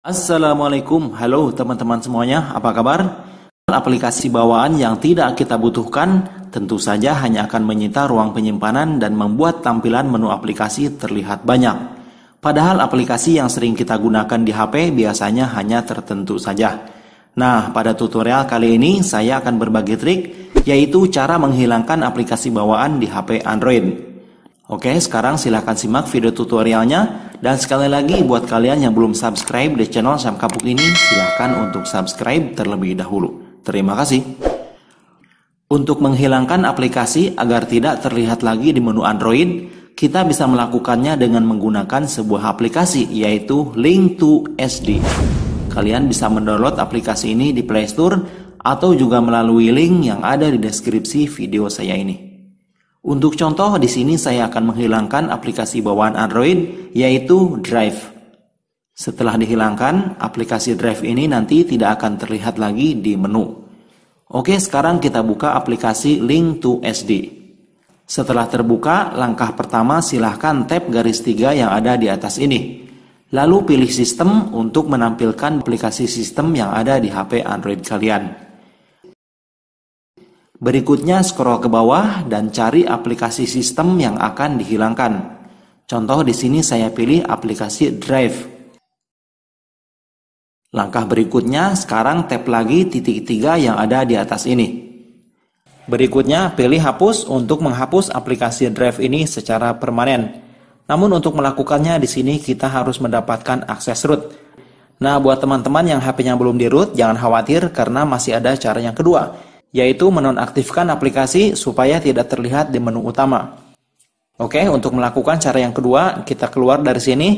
Assalamualaikum, halo teman-teman semuanya, apa kabar? Aplikasi bawaan yang tidak kita butuhkan tentu saja hanya akan menyita ruang penyimpanan dan membuat tampilan menu aplikasi terlihat banyak. Padahal aplikasi yang sering kita gunakan di HP biasanya hanya tertentu saja. Nah, pada tutorial kali ini saya akan berbagi trik yaitu cara menghilangkan aplikasi bawaan di HP Android. Oke, sekarang silahkan simak video tutorialnya dan sekali lagi buat kalian yang belum subscribe di channel Sam Kapuk ini, silahkan untuk subscribe terlebih dahulu. Terima kasih. Untuk menghilangkan aplikasi agar tidak terlihat lagi di menu Android, kita bisa melakukannya dengan menggunakan sebuah aplikasi yaitu Link to SD. Kalian bisa mendownload aplikasi ini di Play Store atau juga melalui link yang ada di deskripsi video saya ini. Untuk contoh di sini saya akan menghilangkan aplikasi bawaan Android yaitu Drive. Setelah dihilangkan, aplikasi Drive ini nanti tidak akan terlihat lagi di menu. Oke, sekarang kita buka aplikasi Link to SD. Setelah terbuka, langkah pertama silahkan tap garis 3 yang ada di atas ini. Lalu pilih sistem untuk menampilkan aplikasi sistem yang ada di HP Android kalian. Berikutnya scroll ke bawah dan cari aplikasi sistem yang akan dihilangkan. Contoh di sini saya pilih aplikasi Drive. Langkah berikutnya sekarang tap lagi titik tiga yang ada di atas ini. Berikutnya pilih hapus untuk menghapus aplikasi Drive ini secara permanen. Namun untuk melakukannya di sini kita harus mendapatkan akses root. Nah, buat teman-teman yang HP-nya belum di root, jangan khawatir karena masih ada cara yang kedua, yaitu menonaktifkan aplikasi supaya tidak terlihat di menu utama. Oke, untuk melakukan cara yang kedua, kita keluar dari sini,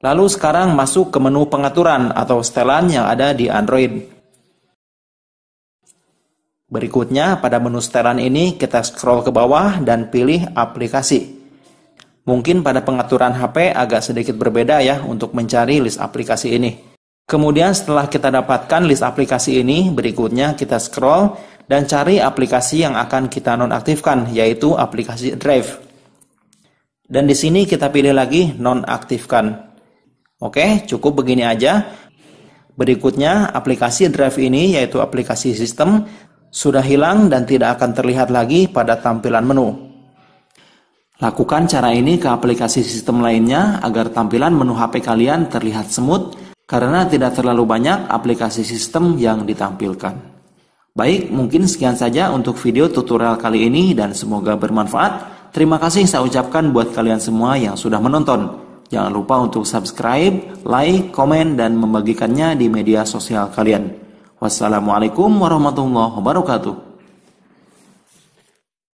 lalu sekarang masuk ke menu pengaturan atau setelan yang ada di Android. Berikutnya, pada menu setelan ini kita scroll ke bawah dan pilih aplikasi. Mungkin pada pengaturan HP agak sedikit berbeda ya untuk mencari list aplikasi ini. Kemudian setelah kita dapatkan list aplikasi ini, berikutnya kita scroll dan cari aplikasi yang akan kita nonaktifkan yaitu aplikasi Drive. Dan di sini kita pilih lagi nonaktifkan. Oke, cukup begini aja. Berikutnya, aplikasi Drive ini yaitu aplikasi sistem sudah hilang dan tidak akan terlihat lagi pada tampilan menu. Lakukan cara ini ke aplikasi sistem lainnya agar tampilan menu HP kalian terlihat semut karena tidak terlalu banyak aplikasi sistem yang ditampilkan. Baik, mungkin sekian saja untuk video tutorial kali ini dan semoga bermanfaat. Terima kasih saya ucapkan buat kalian semua yang sudah menonton. Jangan lupa untuk subscribe, like, komen, dan membagikannya di media sosial kalian. Wassalamualaikum warahmatullahi wabarakatuh.